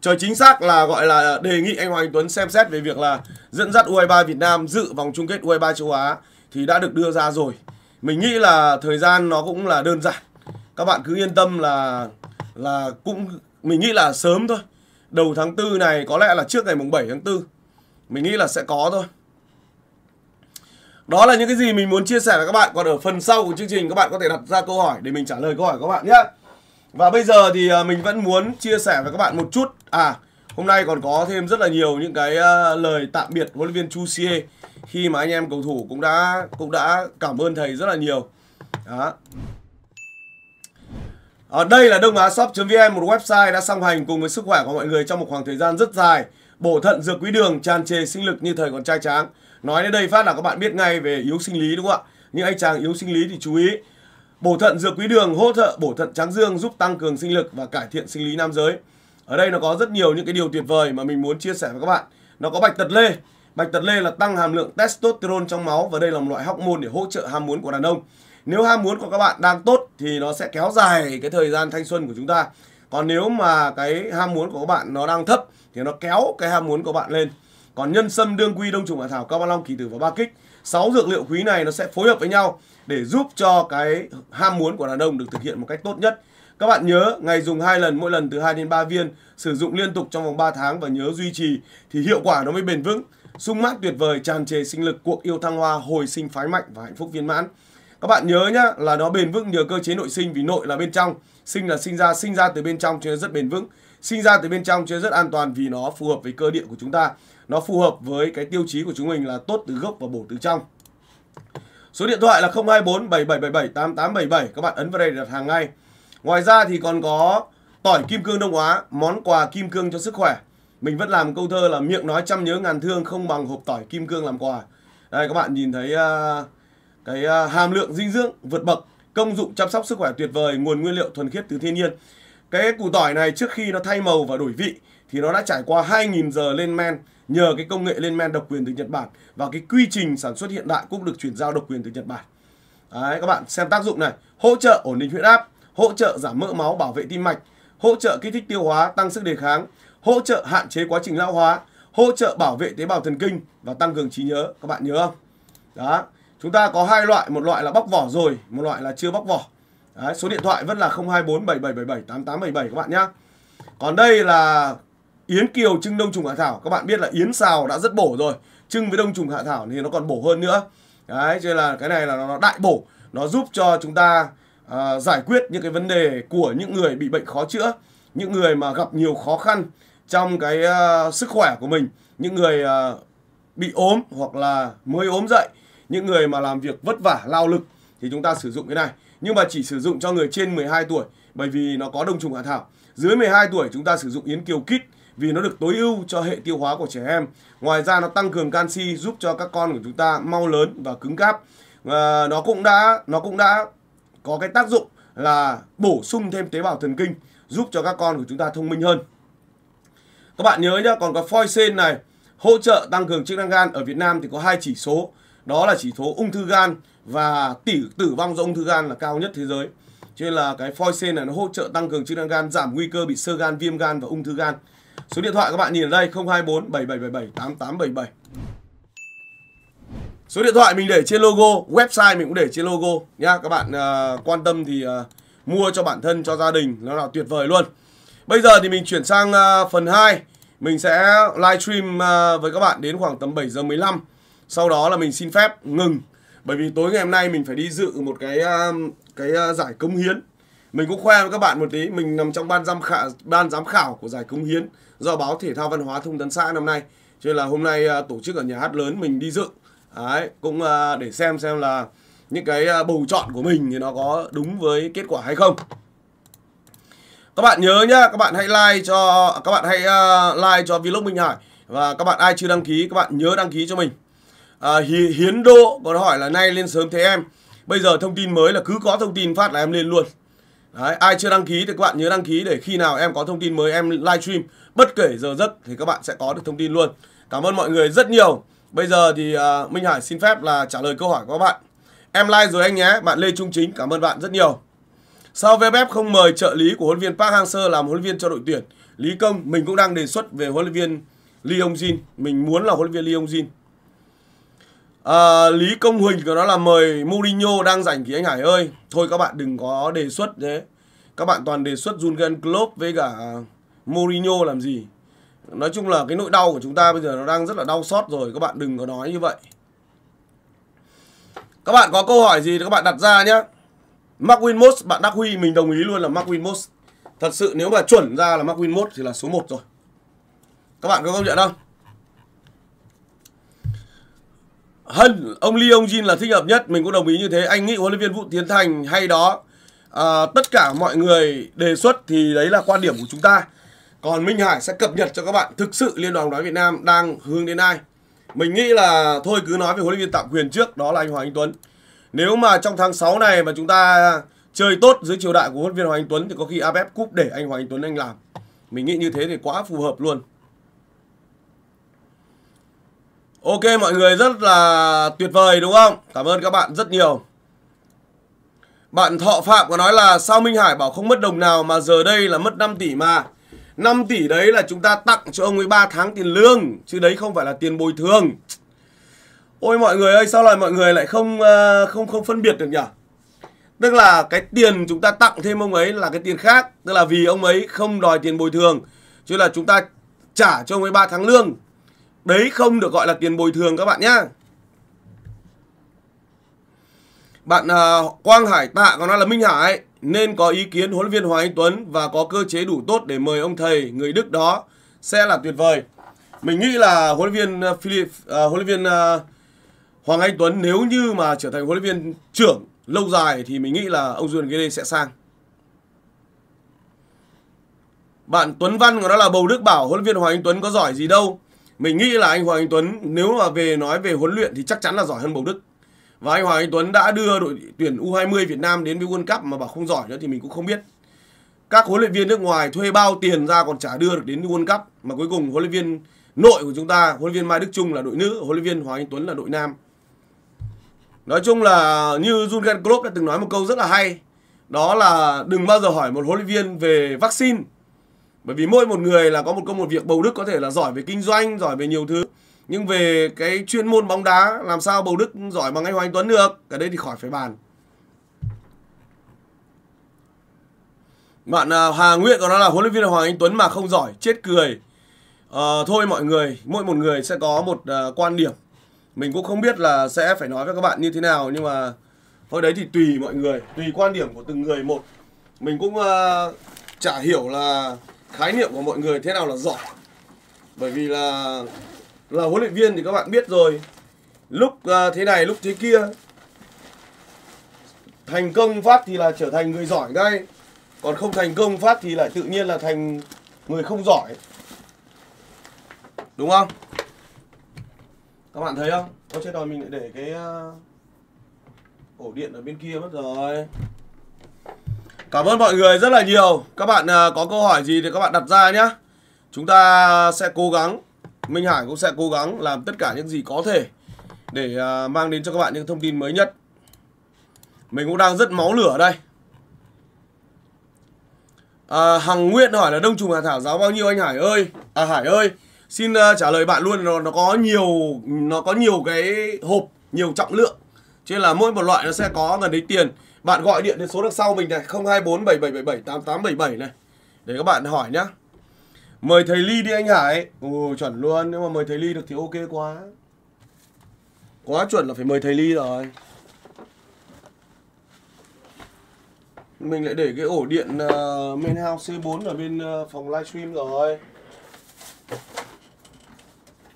cho chính xác là gọi là đề nghị anh Hoàng Anh Tuấn xem xét về việc là dẫn dắt U23 Việt Nam dự vòng chung kết U23 châu Á thì đã được đưa ra rồi mình nghĩ là thời gian nó cũng là đơn giản các bạn cứ yên tâm là là cũng mình nghĩ là sớm thôi đầu tháng tư này có lẽ là trước ngày mùng 7 tháng 4 mình nghĩ là sẽ có thôi đó là những cái gì mình muốn chia sẻ với các bạn còn ở phần sau của chương trình các bạn có thể đặt ra câu hỏi để mình trả lời câu hỏi của các bạn nhé và bây giờ thì à, mình vẫn muốn chia sẻ với các bạn một chút à hôm nay còn có thêm rất là nhiều những cái à, lời tạm biệt huấn luyện viên Chu Xie khi mà anh em cầu thủ cũng đã cũng đã cảm ơn thầy rất là nhiều đó ở đây là đông á shop.vn một website đã song hành cùng với sức khỏe của mọi người trong một khoảng thời gian rất dài bổ thận dược quý đường tràn trề sinh lực như thời còn trai tráng nói đến đây phát là các bạn biết ngay về yếu sinh lý đúng không ạ những anh chàng yếu sinh lý thì chú ý bổ thận dược quý đường hỗ trợ bổ thận trắng dương giúp tăng cường sinh lực và cải thiện sinh lý nam giới ở đây nó có rất nhiều những cái điều tuyệt vời mà mình muốn chia sẻ với các bạn nó có bạch tật lê Bạch tật lê là tăng hàm lượng testosterone trong máu và đây là một loại hormone để hỗ trợ ham muốn của đàn ông. Nếu ham muốn của các bạn đang tốt thì nó sẽ kéo dài cái thời gian thanh xuân của chúng ta. Còn nếu mà cái ham muốn của các bạn nó đang thấp thì nó kéo cái ham muốn của bạn lên. Còn nhân sâm, đương quy, đông trùng hạ thảo, cao ban long, kỳ tử và ba kích, sáu dược liệu quý này nó sẽ phối hợp với nhau để giúp cho cái ham muốn của đàn ông được thực hiện một cách tốt nhất. Các bạn nhớ ngày dùng hai lần mỗi lần từ 2 đến 3 viên, sử dụng liên tục trong vòng 3 tháng và nhớ duy trì thì hiệu quả nó mới bền vững sung mát tuyệt vời, tràn trề sinh lực, cuộc yêu thăng hoa, hồi sinh phái mạnh và hạnh phúc viên mãn. Các bạn nhớ nhá là nó bền vững nhờ cơ chế nội sinh vì nội là bên trong, sinh là sinh ra, sinh ra từ bên trong cho nên rất bền vững. Sinh ra từ bên trong cho nên rất an toàn vì nó phù hợp với cơ địa của chúng ta. Nó phù hợp với cái tiêu chí của chúng mình là tốt từ gốc và bổ từ trong. Số điện thoại là 024 7777 8877. Các bạn ấn vào đây để đặt hàng ngay. Ngoài ra thì còn có tỏi kim cương Đông Á, món quà kim cương cho sức khỏe mình vẫn làm câu thơ là miệng nói trăm nhớ ngàn thương không bằng hộp tỏi kim cương làm quà đây các bạn nhìn thấy uh, cái uh, hàm lượng dinh dưỡng vượt bậc công dụng chăm sóc sức khỏe tuyệt vời nguồn nguyên liệu thuần khiết từ thiên nhiên cái củ tỏi này trước khi nó thay màu và đổi vị thì nó đã trải qua 2.000 giờ lên men nhờ cái công nghệ lên men độc quyền từ Nhật Bản và cái quy trình sản xuất hiện đại cũng được chuyển giao độc quyền từ Nhật Bản. Đấy, các bạn xem tác dụng này, hỗ trợ ổn định huyết áp, hỗ trợ giảm mỡ máu, bảo vệ tim mạch, hỗ trợ kích thích tiêu hóa, tăng sức đề kháng, hỗ trợ hạn chế quá trình lão hóa, hỗ trợ bảo vệ tế bào thần kinh và tăng cường trí nhớ. Các bạn nhớ không? Đó. Chúng ta có hai loại, một loại là bóc vỏ rồi, một loại là chưa bóc vỏ. Đấy, số điện thoại vẫn là 02477778877 các bạn nhé. Còn đây là yến kiều trưng đông trùng hạ thảo. Các bạn biết là yến xào đã rất bổ rồi. Trưng với đông trùng hạ thảo thì nó còn bổ hơn nữa. Đấy, cho nên là cái này là nó đại bổ. Nó giúp cho chúng ta à, giải quyết những cái vấn đề của những người bị bệnh khó chữa. Những người mà gặp nhiều khó khăn trong cái uh, sức khỏe của mình những người uh, bị ốm hoặc là mới ốm dậy những người mà làm việc vất vả lao lực thì chúng ta sử dụng cái này nhưng mà chỉ sử dụng cho người trên 12 tuổi bởi vì nó có đông trùng hạ thảo dưới 12 tuổi chúng ta sử dụng yến kiều kít vì nó được tối ưu cho hệ tiêu hóa của trẻ em ngoài ra nó tăng cường canxi giúp cho các con của chúng ta mau lớn và cứng cáp à, nó cũng đã nó cũng đã có cái tác dụng là bổ sung thêm tế bào thần kinh giúp cho các con của chúng ta thông minh hơn các bạn nhớ nhá, còn có foicein này hỗ trợ tăng cường chức năng gan ở Việt Nam thì có hai chỉ số, đó là chỉ số ung thư gan và tỷ tử vong do ung thư gan là cao nhất thế giới. Cho nên là cái foicein này nó hỗ trợ tăng cường chức năng gan, giảm nguy cơ bị sơ gan, viêm gan và ung thư gan. Số điện thoại các bạn nhìn ở đây 024 7777 8877. Số điện thoại mình để trên logo, website mình cũng để trên logo nhá. Các bạn uh, quan tâm thì uh, mua cho bản thân cho gia đình nó là tuyệt vời luôn. Bây giờ thì mình chuyển sang à, phần 2 Mình sẽ livestream uh, à, với các bạn đến khoảng tầm 7 giờ 15 Sau đó là mình xin phép ngừng Bởi vì tối ngày hôm nay mình phải đi dự một cái à, cái giải công hiến Mình cũng khoe với các bạn một tí Mình nằm trong ban giám khảo, ban giám khảo của giải công hiến Do báo thể thao văn hóa thông tấn xã năm nay Cho nên là hôm nay tổ chức ở nhà hát lớn mình đi dự Đấy, cũng để xem xem là những cái bầu chọn của mình thì nó có đúng với kết quả hay không các bạn nhớ nhá các bạn hãy like cho các bạn hãy uh, like cho vlog minh hải và các bạn ai chưa đăng ký các bạn nhớ đăng ký cho mình à, hiến đỗ còn hỏi là nay lên sớm thế em bây giờ thông tin mới là cứ có thông tin phát là em lên luôn Đấy, ai chưa đăng ký thì các bạn nhớ đăng ký để khi nào em có thông tin mới em livestream bất kể giờ giấc thì các bạn sẽ có được thông tin luôn cảm ơn mọi người rất nhiều bây giờ thì uh, minh hải xin phép là trả lời câu hỏi của các bạn em like rồi anh nhé bạn lê trung chính cảm ơn bạn rất nhiều Sao VFF không mời trợ lý của huấn viên Park Hang-seo làm huấn viên cho đội tuyển? Lý Công mình cũng đang đề xuất về huấn luyện viên Lee Hong Jin, mình muốn là huấn luyện viên Lee Hong Jin. À, Lý Công Huỳnh của nó là mời Mourinho đang rảnh thì anh Hải ơi. Thôi các bạn đừng có đề xuất thế. Các bạn toàn đề xuất Jurgen Klopp với cả Mourinho làm gì. Nói chung là cái nỗi đau của chúng ta bây giờ nó đang rất là đau xót rồi. Các bạn đừng có nói như vậy. Các bạn có câu hỏi gì thì các bạn đặt ra nhé. Marwin Winmos bạn Đắc Huy mình đồng ý luôn là Marwin Winmos. Thật sự nếu mà chuẩn ra là Marwin Winmos thì là số 1 rồi. Các bạn có công nhận không? Hân, ông Lee ông Jin là thích hợp nhất, mình cũng đồng ý như thế. Anh nghĩ huấn luyện viên Vũ Tiến Thành hay đó. À, tất cả mọi người đề xuất thì đấy là quan điểm của chúng ta. Còn Minh Hải sẽ cập nhật cho các bạn thực sự Liên đoàn bóng đá Việt Nam đang hướng đến ai. Mình nghĩ là thôi cứ nói về huấn luyện viên tạm quyền trước, đó là anh Hoàng Anh Tuấn. Nếu mà trong tháng 6 này mà chúng ta chơi tốt dưới triều đại của huấn viên Hoàng Anh Tuấn thì có khi AFF Cup để anh Hoàng Anh Tuấn anh làm. Mình nghĩ như thế thì quá phù hợp luôn. Ok mọi người rất là tuyệt vời đúng không? Cảm ơn các bạn rất nhiều. Bạn Thọ Phạm có nói là sao Minh Hải bảo không mất đồng nào mà giờ đây là mất 5 tỷ mà. 5 tỷ đấy là chúng ta tặng cho ông ấy 3 tháng tiền lương chứ đấy không phải là tiền bồi thường ôi mọi người ơi sao lại mọi người lại không ờ, không không phân biệt được nhỉ tức là cái tiền chúng ta tặng thêm ông ấy là cái tiền khác tức là vì ông ấy không đòi tiền bồi thường chứ là chúng ta trả cho ông ấy 3 tháng lương đấy không được gọi là tiền bồi thường các bạn nhá bạn ờ, Quang Hải Tạ còn nói là Minh Hải nên có ý kiến huấn luyện viên Hoàng Anh Tuấn và có cơ chế đủ tốt để mời ông thầy người Đức đó sẽ là tuyệt vời. Mình nghĩ là huấn luyện viên uh, Philip, uh, huấn viên Hoàng Anh Tuấn nếu như mà trở thành huấn luyện viên trưởng lâu dài thì mình nghĩ là ông Julian Ghede sẽ sang. Bạn Tuấn Văn của nó là Bầu Đức bảo huấn luyện viên Hoàng Anh Tuấn có giỏi gì đâu. Mình nghĩ là anh Hoàng Anh Tuấn nếu mà về nói về huấn luyện thì chắc chắn là giỏi hơn Bầu Đức. Và anh Hoàng Anh Tuấn đã đưa đội tuyển U20 Việt Nam đến với World Cup mà bảo không giỏi nữa thì mình cũng không biết. Các huấn luyện viên nước ngoài thuê bao tiền ra còn trả đưa được đến World Cup mà cuối cùng huấn luyện viên nội của chúng ta, huấn luyện viên Mai Đức Trung là đội nữ, huấn luyện viên Hoàng Anh Tuấn là đội nam Nói chung là như Jurgen Klopp đã từng nói một câu rất là hay Đó là đừng bao giờ hỏi một huấn luyện viên về vaccine Bởi vì mỗi một người là có một công một việc Bầu Đức có thể là giỏi về kinh doanh, giỏi về nhiều thứ Nhưng về cái chuyên môn bóng đá làm sao Bầu Đức giỏi bằng anh Hoàng Tuấn được cái đấy thì khỏi phải bàn Bạn à, Hà Nguyện của nó là huấn luyện viên Hoàng Anh Tuấn mà không giỏi, chết cười à, Thôi mọi người, mỗi một người sẽ có một uh, quan điểm mình cũng không biết là sẽ phải nói với các bạn như thế nào nhưng mà thôi đấy thì tùy mọi người tùy quan điểm của từng người một mình cũng uh, chả hiểu là khái niệm của mọi người thế nào là giỏi bởi vì là là huấn luyện viên thì các bạn biết rồi lúc uh, thế này lúc thế kia thành công phát thì là trở thành người giỏi ngay còn không thành công phát thì lại tự nhiên là thành người không giỏi đúng không các bạn thấy không có chết rồi mình lại để cái ờ, ổ điện ở bên kia mất rồi cảm ơn mọi người rất là nhiều các bạn ờ, có câu hỏi gì thì các bạn đặt ra nhé chúng ta sẽ cố gắng minh hải cũng sẽ cố gắng làm tất cả những gì có thể để ờ, mang đến cho các bạn những thông tin mới nhất mình cũng đang rất máu lửa đây à, hằng nguyện hỏi là đông trùng hạ thảo giá bao nhiêu anh hải ơi à hải ơi xin uh, trả lời bạn luôn nó nó có nhiều nó có nhiều cái hộp nhiều trọng lượng cho nên là mỗi một loại nó sẽ có gần đấy tiền bạn gọi điện đến số đằng sau mình này 02477778877 này để các bạn hỏi nhá mời thầy ly đi anh hải ồ chuẩn luôn nhưng mà mời thầy ly được thì ok quá quá chuẩn là phải mời thầy ly rồi mình lại để cái ổ điện uh, main house C4 ở bên uh, phòng livestream rồi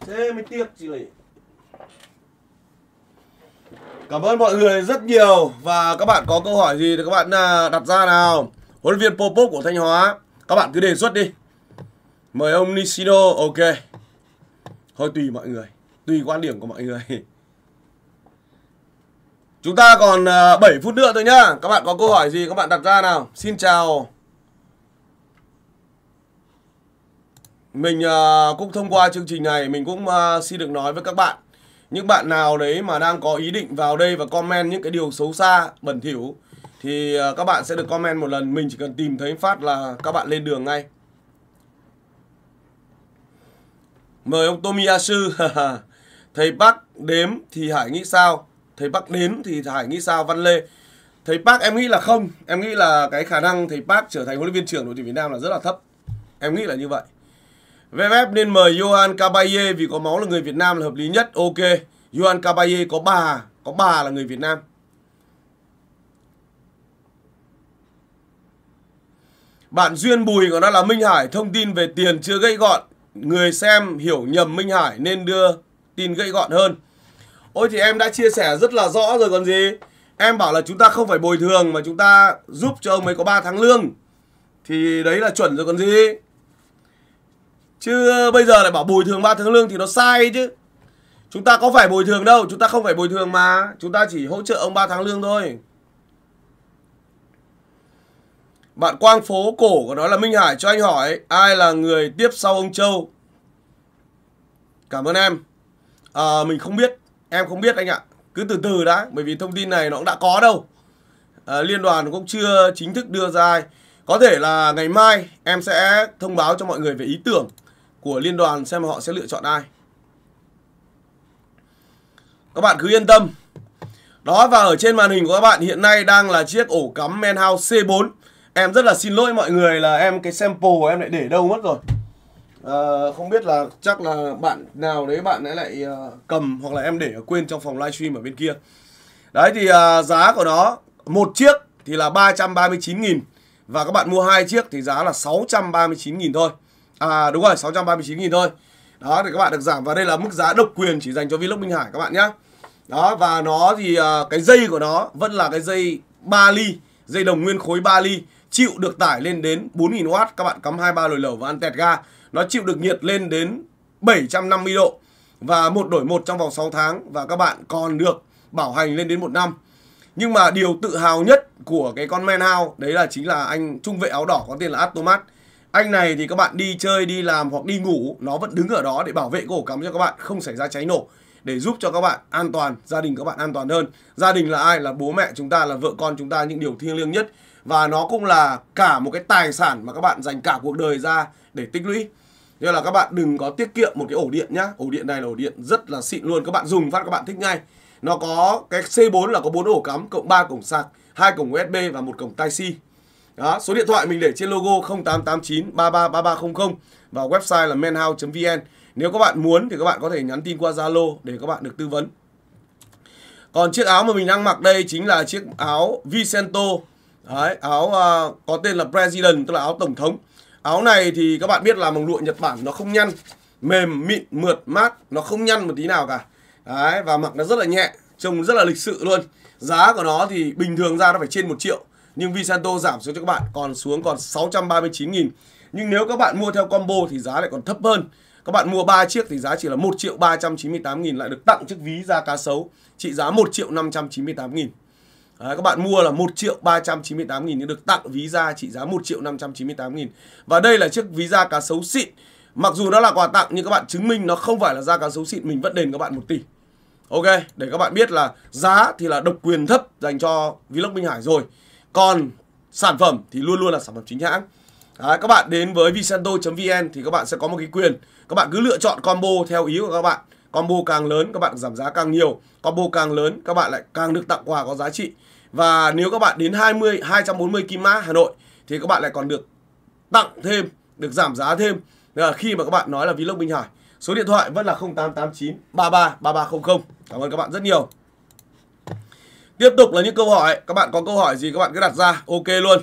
Thế mới tiếc rồi Cảm ơn mọi người rất nhiều Và các bạn có câu hỏi gì thì các bạn à, đặt ra nào Huấn luyện viên popop của Thanh Hóa Các bạn cứ đề xuất đi Mời ông Nishino Ok Thôi tùy mọi người Tùy quan điểm của mọi người Chúng ta còn 7 à, phút nữa thôi nhá Các bạn có câu hỏi gì các bạn đặt ra nào Xin chào mình ờ, cũng thông qua chương trình này mình cũng ờ, xin được nói với các bạn những bạn nào đấy mà đang có ý định vào đây và comment những cái điều xấu xa bẩn thỉu thì ờ, các bạn sẽ được comment một lần mình chỉ cần tìm thấy phát là các bạn lên đường ngay mời ông Tomiyasu [LAUGHS] thầy Bắc đếm thì Hải nghĩ sao thầy Bắc đến thì Hải nghĩ sao Văn Lê thầy Park em nghĩ là không em nghĩ là cái khả năng thầy Park trở thành huấn luyện viên trưởng đội tuyển Việt Nam là rất là thấp em nghĩ là như vậy VFF nên mời Johan Caballé vì có máu là người Việt Nam là hợp lý nhất. Ok, Johan Caballé có bà, có bà là người Việt Nam. Bạn Duyên Bùi của nó là Minh Hải thông tin về tiền chưa gãy gọn. Người xem hiểu nhầm Minh Hải nên đưa tin gãy gọn hơn. Ôi thì em đã chia sẻ rất là rõ rồi còn gì. Em bảo là chúng ta không phải bồi thường mà chúng ta giúp cho ông ấy có 3 tháng lương. Thì đấy là chuẩn rồi còn gì. Chứ ờ, bây giờ lại bảo bồi thường 3 tháng lương thì nó sai chứ Chúng ta có phải bồi thường đâu Chúng ta không phải bồi thường mà Chúng ta chỉ hỗ trợ ông 3 tháng lương thôi Bạn Quang Phố Cổ của nó là Minh Hải cho anh hỏi Ai là người tiếp sau ông Châu Cảm ơn em à, Mình không biết Em không biết anh ạ Cứ từ từ đã Bởi vì thông tin này nó cũng đã có đâu à, Liên đoàn cũng chưa chính thức đưa ra ai Có thể là ngày mai em sẽ thông báo cho mọi người về ý tưởng của liên đoàn xem họ sẽ lựa chọn ai. Các bạn cứ yên tâm. Đó và ở trên màn hình của các bạn hiện nay đang là chiếc ổ cắm Manhouse C4. Em rất là xin lỗi mọi người là em cái sample của em lại để đâu mất rồi. À, không biết là chắc là bạn nào đấy bạn ấy lại uh, cầm hoặc là em để ở quên trong phòng livestream ở bên kia. Đấy thì uh, giá của nó một chiếc thì là 339 000 và các bạn mua hai chiếc thì giá là 639 000 thôi. À đúng rồi 639.000 thôi Đó thì các bạn được giảm Và đây là mức giá độc quyền chỉ dành cho Vlog Minh Hải các bạn nhé Đó và nó thì uh, cái dây của nó vẫn là cái dây 3 ly Dây đồng nguyên khối 3 ly Chịu được tải lên đến 4.000W Các bạn cắm 23 lồi lẩu và ăn tẹt ga Nó chịu được nhiệt lên đến 750 độ Và một đổi một trong vòng 6 tháng Và các bạn còn được bảo hành lên đến một năm nhưng mà điều tự hào nhất của cái con men đấy là chính là anh trung vệ áo đỏ có tên là Atomat anh này thì các bạn đi chơi đi làm hoặc đi ngủ nó vẫn đứng ở đó để bảo vệ cổ cắm cho các bạn không xảy ra cháy nổ để giúp cho các bạn an toàn gia đình các bạn an toàn hơn gia đình là ai là bố mẹ chúng ta là vợ con chúng ta những điều thiêng liêng nhất và nó cũng là cả một cái tài sản mà các bạn dành cả cuộc đời ra để tích lũy nên là các bạn đừng có tiết kiệm một cái ổ điện nhá ổ điện này là ổ điện rất là xịn luôn các bạn dùng phát các bạn thích ngay nó có cái C4 là có bốn ổ cắm cộng ba cổng sạc hai cổng USB và một cổng Type C đó, số điện thoại mình để trên logo 0889 333300 và website là menhouse.vn. Nếu các bạn muốn thì các bạn có thể nhắn tin qua Zalo để các bạn được tư vấn. Còn chiếc áo mà mình đang mặc đây chính là chiếc áo Vicento. Đấy, áo uh, có tên là President, tức là áo tổng thống. Áo này thì các bạn biết là bằng lụa Nhật Bản nó không nhăn, mềm, mịn, mượt, mát, nó không nhăn một tí nào cả. Đấy, và mặc nó rất là nhẹ, trông rất là lịch sự luôn. Giá của nó thì bình thường ra nó phải trên 1 triệu nhưng Visanto giảm xuống cho các bạn còn xuống còn 639.000 nhưng nếu các bạn mua theo combo thì giá lại còn thấp hơn các bạn mua 3 chiếc thì giá chỉ là 1 triệu 398 nghìn lại được tặng chiếc ví da cá sấu trị giá 1 triệu 598 nghìn các bạn mua là 1 triệu 398 nghìn nhưng được tặng ví da trị giá 1 triệu 598 nghìn Và đây là chiếc ví da cá sấu xịn Mặc dù nó là quà tặng nhưng các bạn chứng minh nó không phải là da cá sấu xịn mình vẫn đền các bạn 1 tỷ Ok, để các bạn biết là giá thì là độc quyền thấp dành cho Vlog Minh Hải rồi còn sản phẩm thì luôn luôn là sản phẩm chính hãng Đấy, các bạn đến với visanto.vn thì các bạn sẽ có một cái quyền các bạn cứ lựa chọn combo theo ý của các bạn combo càng lớn các bạn giảm giá càng nhiều combo càng lớn các bạn lại càng được tặng quà có giá trị và nếu các bạn đến 20 240 Kim Mã Hà Nội thì các bạn lại còn được tặng thêm được giảm giá thêm là khi mà các bạn nói là vlog Minh Hải số điện thoại vẫn là 0889 33 3300 cảm ơn các bạn rất nhiều Tiếp tục là những câu hỏi, các bạn có câu hỏi gì các bạn cứ đặt ra, ok luôn.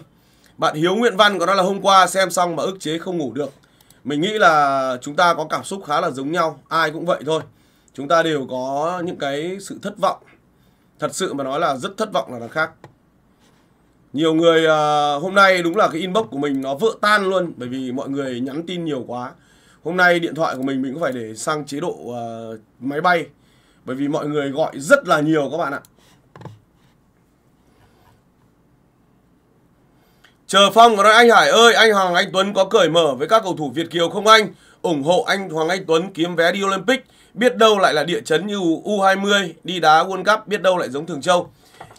Bạn Hiếu Nguyễn Văn của nó là hôm qua xem xong mà ức chế không ngủ được. Mình nghĩ là chúng ta có cảm xúc khá là giống nhau, ai cũng vậy thôi. Chúng ta đều có những cái sự thất vọng. Thật sự mà nói là rất thất vọng là đằng khác. Nhiều người uh, hôm nay đúng là cái inbox của mình nó vỡ tan luôn bởi vì mọi người nhắn tin nhiều quá. Hôm nay điện thoại của mình mình cũng phải để sang chế độ uh, máy bay bởi vì mọi người gọi rất là nhiều các bạn ạ. Chờ Phong có nói anh Hải ơi, anh Hoàng Anh Tuấn có cởi mở với các cầu thủ Việt Kiều không anh? ủng hộ anh Hoàng Anh Tuấn kiếm vé đi Olympic. Biết đâu lại là địa chấn như U20 đi đá World Cup, biết đâu lại giống Thường Châu.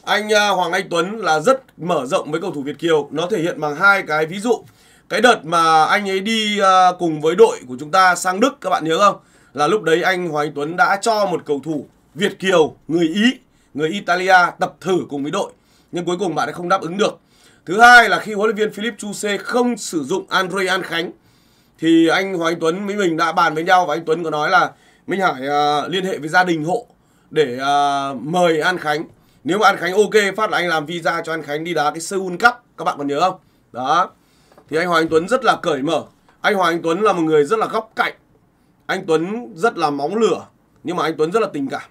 Anh à, Hoàng Anh Tuấn là rất mở rộng với cầu thủ Việt Kiều, nó thể hiện bằng hai cái ví dụ. Cái đợt mà anh ấy đi à, cùng với đội của chúng ta sang Đức các bạn nhớ không? Là lúc đấy anh Hoàng Anh Tuấn đã cho một cầu thủ Việt Kiều, người Ý, người Italia tập thử cùng với đội. Nhưng cuối cùng bạn ấy không đáp ứng được Thứ hai là khi huấn luyện viên Philip Chu C không sử dụng Andre An Khánh thì anh Hoàng Anh Tuấn với mình đã bàn với nhau và anh Tuấn có nói là Minh Hải uh, liên hệ với gia đình hộ để uh, mời An Khánh. Nếu mà An Khánh ok phát là anh làm visa cho An Khánh đi đá cái Seoul Cup các bạn còn nhớ không? Đó. Thì anh Hoàng Anh Tuấn rất là cởi mở. Anh Hoàng Anh Tuấn là một người rất là góc cạnh. Anh Tuấn rất là móng lửa nhưng mà anh Tuấn rất là tình cảm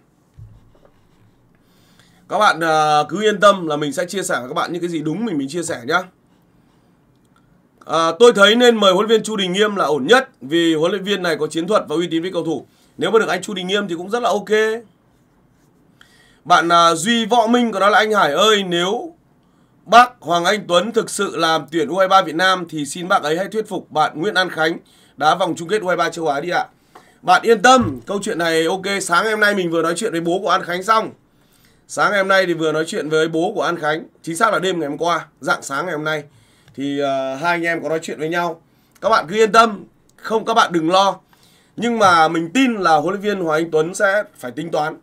các bạn uh, cứ yên tâm là mình sẽ chia sẻ với các bạn những cái gì đúng mình mình chia sẻ nhá. À, tôi thấy nên mời huấn luyện viên Chu Đình Nghiêm là ổn nhất vì huấn luyện viên này có chiến thuật và uy tín với cầu thủ. Nếu mà được anh Chu Đình Nghiêm thì cũng rất là ok. Bạn à, Duy Võ Minh có nói là anh Hải ơi nếu bác Hoàng Anh Tuấn thực sự làm tuyển U23 Việt Nam thì xin bác ấy hãy thuyết phục bạn Nguyễn An Khánh đá vòng chung kết U23 châu Á đi ạ. Bạn yên tâm, câu chuyện này ok, sáng ngày hôm nay mình vừa nói chuyện với bố của An Khánh xong. Sáng ngày hôm nay thì vừa nói chuyện với bố của An Khánh, chính xác là đêm ngày hôm qua, dạng sáng ngày hôm nay thì uh, hai anh em có nói chuyện với nhau. Các bạn cứ yên tâm, không các bạn đừng lo. Nhưng mà mình tin là huấn luyện viên Hoàng Anh Tuấn sẽ phải tính toán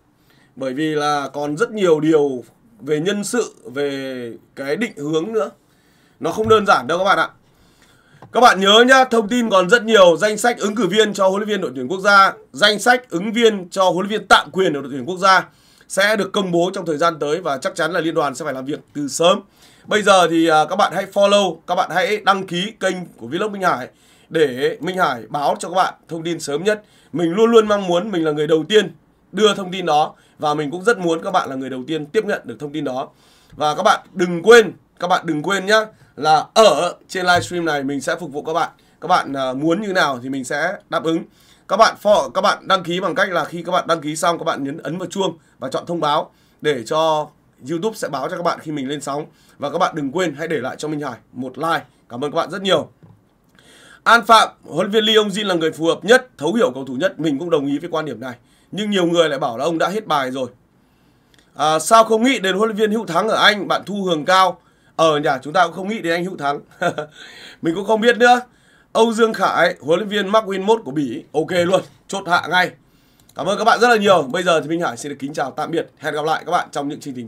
bởi vì là còn rất nhiều điều về nhân sự, về cái định hướng nữa. Nó không đơn giản đâu các bạn ạ. Các bạn nhớ nhá, thông tin còn rất nhiều danh sách ứng cử viên cho huấn luyện viên đội tuyển quốc gia, danh sách ứng viên cho huấn luyện viên tạm quyền đội tuyển quốc gia sẽ được công bố trong thời gian tới và chắc chắn là liên đoàn sẽ phải làm việc từ sớm. Bây giờ thì à, các bạn hãy follow, các bạn hãy đăng ký kênh của Vlog Minh Hải để Minh Hải báo cho các bạn thông tin sớm nhất. Mình luôn luôn mong muốn mình là người đầu tiên đưa thông tin đó và mình cũng rất muốn các bạn là người đầu tiên tiếp nhận được thông tin đó. Và các bạn đừng quên, các bạn đừng quên nhá là ở trên livestream này mình sẽ phục vụ các bạn. Các bạn à, muốn như nào thì mình sẽ đáp ứng các bạn for các bạn đăng ký bằng cách là khi các bạn đăng ký xong các bạn nhấn ấn vào chuông và chọn thông báo để cho YouTube sẽ báo cho các bạn khi mình lên sóng và các bạn đừng quên hãy để lại cho Minh Hải một like cảm ơn các bạn rất nhiều An Phạm huấn viên Lee Ông Jin là người phù hợp nhất thấu hiểu cầu thủ nhất mình cũng đồng ý với quan điểm này nhưng nhiều người lại bảo là ông đã hết bài rồi à, sao không nghĩ đến huấn luyện viên Hữu Thắng ở Anh bạn Thu Hường Cao ở ờ, nhà chúng ta cũng không nghĩ đến anh Hữu Thắng [LAUGHS] mình cũng không biết nữa Âu Dương Khải, huấn luyện viên Mark Winmott của Bỉ Ok luôn, chốt hạ ngay Cảm ơn các bạn rất là nhiều Bây giờ thì Minh Hải xin được kính chào tạm biệt Hẹn gặp lại các bạn trong những chương trình